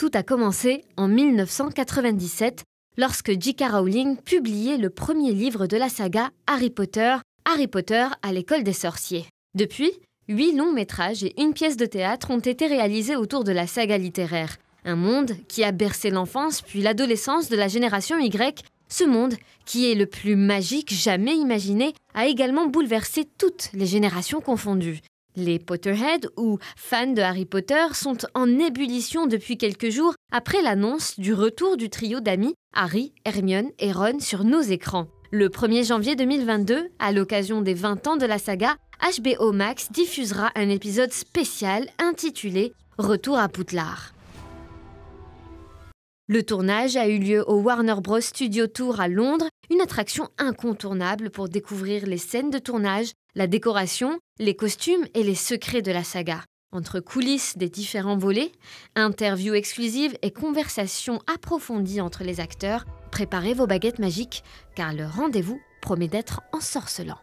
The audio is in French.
Tout a commencé en 1997, lorsque J.K. Rowling publiait le premier livre de la saga Harry Potter, Harry Potter à l'école des sorciers. Depuis, huit longs métrages et une pièce de théâtre ont été réalisés autour de la saga littéraire. Un monde qui a bercé l'enfance puis l'adolescence de la génération Y, ce monde qui est le plus magique jamais imaginé a également bouleversé toutes les générations confondues. Les Potterheads ou fans de Harry Potter sont en ébullition depuis quelques jours après l'annonce du retour du trio d'amis Harry, Hermione et Ron sur nos écrans. Le 1er janvier 2022, à l'occasion des 20 ans de la saga, HBO Max diffusera un épisode spécial intitulé Retour à Poutlard. Le tournage a eu lieu au Warner Bros Studio Tour à Londres une attraction incontournable pour découvrir les scènes de tournage, la décoration, les costumes et les secrets de la saga. Entre coulisses des différents volets, interviews exclusives et conversations approfondies entre les acteurs, préparez vos baguettes magiques, car le rendez-vous promet d'être ensorcelant.